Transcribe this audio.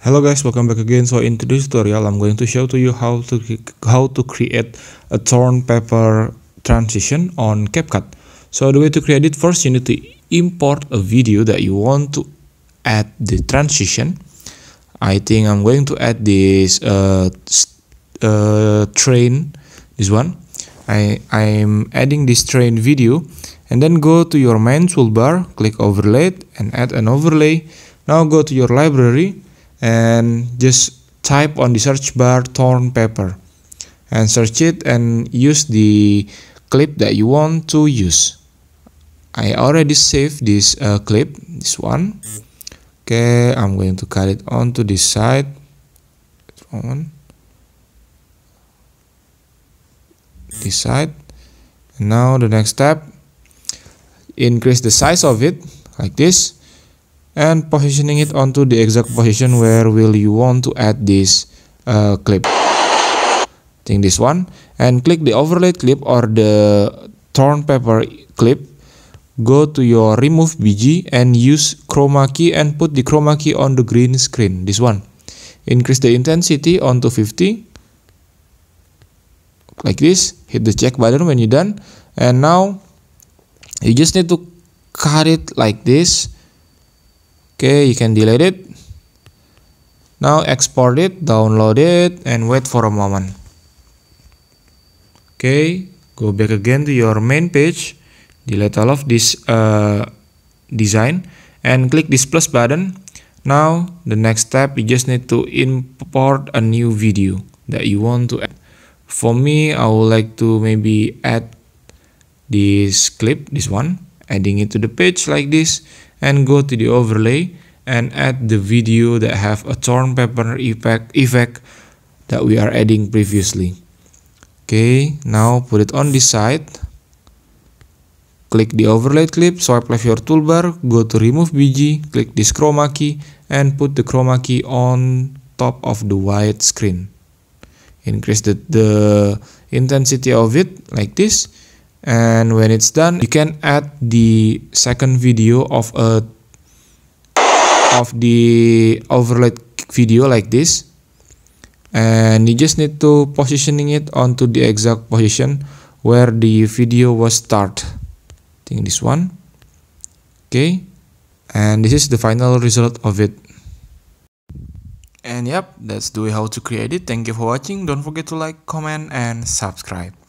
Hello guys, welcome back again. So in today's tutorial, I'm going to show to you how to how to create a torn paper transition on CapCut. So the way to create it, first you need to import a video that you want to add the transition. I think I'm going to add this uh, uh, train, this one. I I'm adding this train video, and then go to your main toolbar, click overlay, and add an overlay. Now go to your library and just type on the search bar torn paper and search it and use the clip that you want to use I already saved this uh, clip this one okay I'm going to cut it onto this side on this side and now the next step increase the size of it like this and positioning it onto the exact position where will you want to add this uh, clip think this one and click the overlay clip or the torn paper clip go to your remove bg and use chroma key and put the chroma key on the green screen this one increase the intensity onto 50 like this hit the check button when you're done and now you just need to cut it like this Okay, you can delete it. Now export it, download it, and wait for a moment. Okay, go back again to your main page, delete all of this uh, design, and click this plus button. Now, the next step, you just need to import a new video that you want to add. For me, I would like to maybe add this clip, this one, adding it to the page like this, and go to the overlay and add the video that have a torn paper effect, effect that we are adding previously. Okay, now put it on this side. Click the overlay clip, swipe left your toolbar, go to remove BG, click this chroma key and put the chroma key on top of the white screen. Increase the, the intensity of it like this and when it's done you can add the second video of a of the overlaid video like this and you just need to positioning it onto the exact position where the video was start I think this one okay and this is the final result of it and yep that's the way how to create it thank you for watching don't forget to like comment and subscribe